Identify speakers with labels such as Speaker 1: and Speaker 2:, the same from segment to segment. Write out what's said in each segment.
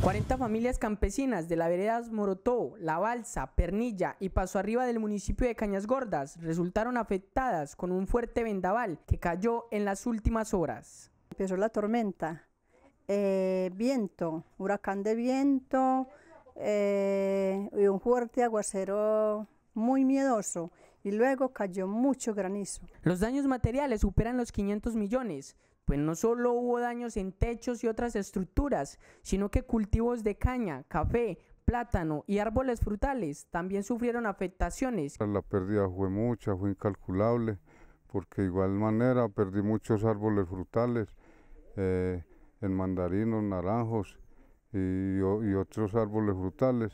Speaker 1: 40 familias campesinas de la veredas Morotó, La Balsa, Pernilla y Paso Arriba del municipio de Cañas Gordas resultaron afectadas con un fuerte vendaval que cayó en las últimas horas.
Speaker 2: Empezó la tormenta, eh, viento, huracán de viento eh, y un fuerte aguacero muy miedoso y luego cayó mucho granizo.
Speaker 1: Los daños materiales superan los 500 millones, pues no solo hubo daños en techos y otras estructuras, sino que cultivos de caña, café, plátano y árboles frutales también sufrieron afectaciones.
Speaker 3: La pérdida fue mucha, fue incalculable, porque de igual manera perdí muchos árboles frutales, eh, en mandarinos, naranjos y otros árboles frutales.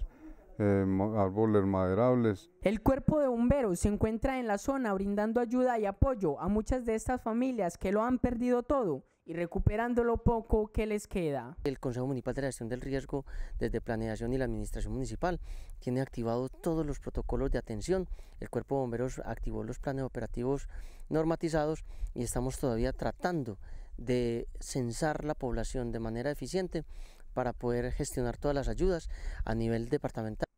Speaker 3: Eh, árboles maderables. El cuerpo
Speaker 1: de bomberos se encuentra en la zona brindando ayuda y apoyo a muchas de estas familias que lo han perdido todo y recuperando lo poco
Speaker 2: que les queda. El Consejo Municipal de la Gestión del Riesgo, desde Planeación y la Administración Municipal, tiene activado todos los protocolos de atención. El Cuerpo de Bomberos activó los planes operativos normatizados y estamos todavía tratando de censar la población de manera eficiente para poder gestionar todas las ayudas a nivel departamental.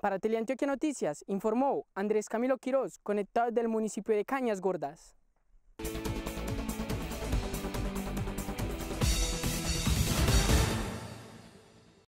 Speaker 1: Para Teleantioquia Noticias informó Andrés Camilo Quiroz, conectado del municipio de Cañas Gordas.